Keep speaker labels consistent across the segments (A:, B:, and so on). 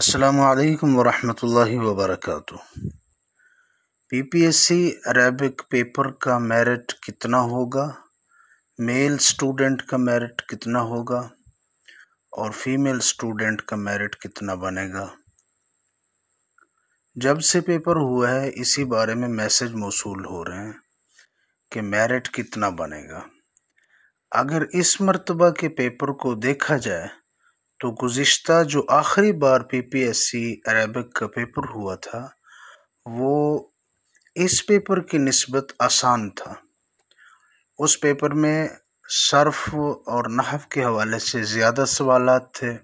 A: असलकम वरहमल वबरक सी अरेबिक पेपर का मेरिट कितना होगा मेल स्टूडेंट का मेरिट कितना होगा और फीमेल स्टूडेंट का मेरिट कितना बनेगा जब से पेपर हुआ है इसी बारे में मैसेज मौसूल हो रहे हैं कि मेरिट कितना बनेगा अगर इस मरतबा के पेपर को देखा जाए तो गुज्त जो आखिरी बार P P S C Arabic का पेपर हुआ था वो इस पेपर की नस्बत आसान था उस पेपर में सर्फ और नहफ़ के हवाले से ज़्यादा सवाल थे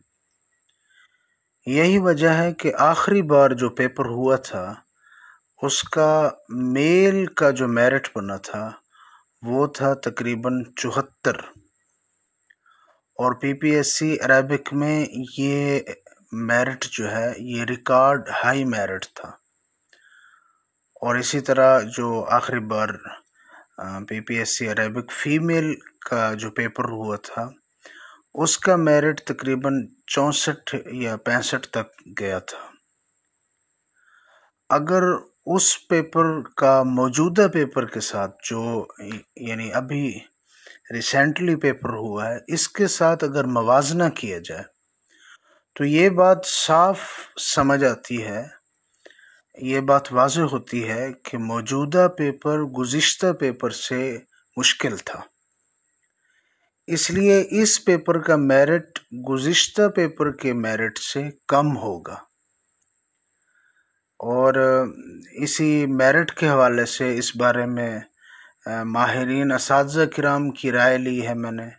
A: यही वजह है कि आखिरी बार जो पेपर हुआ था उसका मेल का जो मेरिट बना था वो था तकरीबन चौहत्तर और पीपीएससी अरेबिक में ये मेरिट जो है ये रिकॉर्ड हाई मेरिट था और इसी तरह जो आखिरी बार पीपीएससी अरेबिक फ़ीमेल का जो पेपर हुआ था उसका मेरिट तकरीबन चौंसठ या पैंसठ तक गया था अगर उस पेपर का मौजूदा पेपर के साथ जो यानी अभी रिसेंटली पेपर हुआ है इसके साथ अगर मवाजना किया जाए तो ये बात साफ समझ आती है ये बात वाज होती है कि मौजूदा पेपर गुज्त पेपर से मुश्किल था इसलिए इस पेपर का मेरिट गुज्त पेपर के मेरिट से कम होगा और इसी मेरिट के हवाले से इस बारे में माहरीन इस कराम की राय ली है मैंने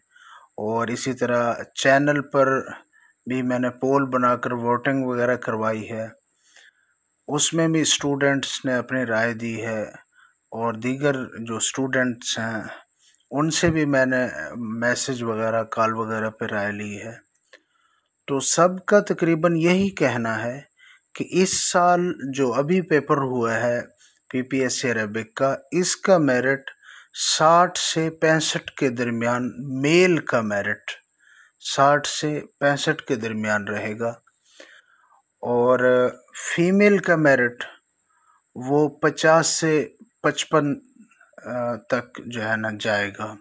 A: और इसी तरह चैनल पर भी मैंने पोल बनाकर वोटिंग वगैरह करवाई है उसमें भी स्टूडेंट्स ने अपनी राय दी है और दीगर जो स्टूडेंट्स हैं उनसे भी मैंने मैसेज वगैरह कॉल वगैरह पर राय ली है तो सबका तकरीबन यही कहना है कि इस साल जो अभी पेपर हुआ है पीपीएससी अरेबिक का इसका मेरिट साठ से पैंसठ के दरमियान मेल का मेरिट साठ से पैंसठ के दरमियान रहेगा और फीमेल का मेरिट वो पचास से पचपन तक जो है ना जाएगा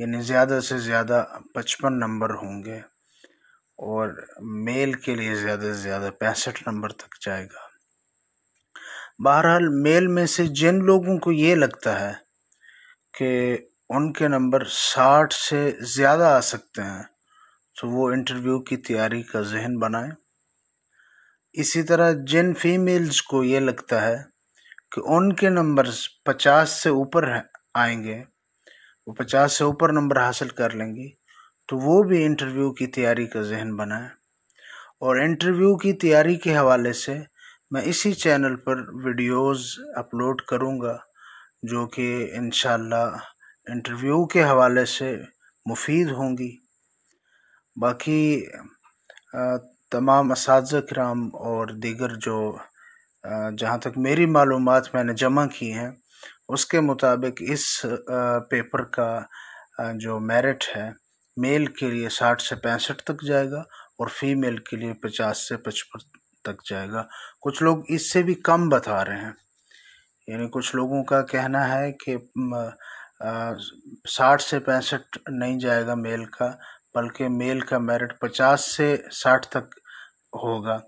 A: यानी ज़्यादा से ज़्यादा पचपन नंबर होंगे और मेल के लिए ज़्यादा से ज़्यादा पैंसठ नंबर तक जाएगा बहरहाल मेल में से जिन लोगों को ये लगता है कि उनके नंबर साठ से ज़्यादा आ सकते हैं तो वो इंटरव्यू की तैयारी का जहन बनाएं इसी तरह जिन फीमेल्स को ये लगता है कि उनके नंबर्स पचास से ऊपर आएंगे वो पचास से ऊपर नंबर हासिल कर लेंगी तो वो भी इंटरव्यू की तैयारी का जहन बनाएं और इंटरव्यू की तैयारी के हवाले से मैं इसी चैनल पर वीडियोस अपलोड करूँगा जो कि इन इंटरव्यू के हवाले से मुफीद होंगी बाकी तमाम इस कराम और दीगर जो जहाँ तक मेरी मालूम मैंने जमा की हैं उसके मुताबिक इस पेपर का जो मेरिट है मेल के लिए साठ से पैंसठ तक जाएगा और फीमेल के लिए पचास से पचपन तक जाएगा कुछ लोग इससे भी कम बता रहे हैं यानी कुछ लोगों का कहना है कि साठ से पैंसठ नहीं जाएगा मेल का बल्कि मेल का मेरिट पचास से साठ तक होगा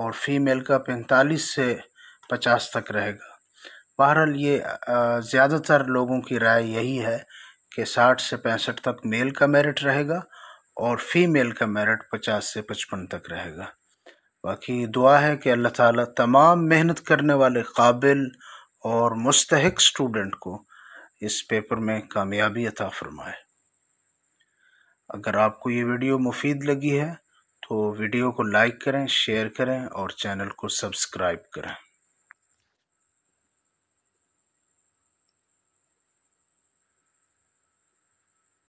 A: और फीमेल का पैंतालीस से पचास तक रहेगा बहरहाल ये ज़्यादातर लोगों की राय यही है कि साठ से पैंसठ तक मेल का मेरिट रहेगा और फीमेल का मेरिट पचास से पचपन तक रहेगा बाकी दुआ है कि अल्लाह ताला तमाम मेहनत करने वाले काबिल और मुस्तक स्टूडेंट को इस पेपर में कामयाबी अता फरमाए अगर आपको ये वीडियो मुफीद लगी है तो वीडियो को लाइक करें शेयर करें और चैनल को सब्सक्राइब करें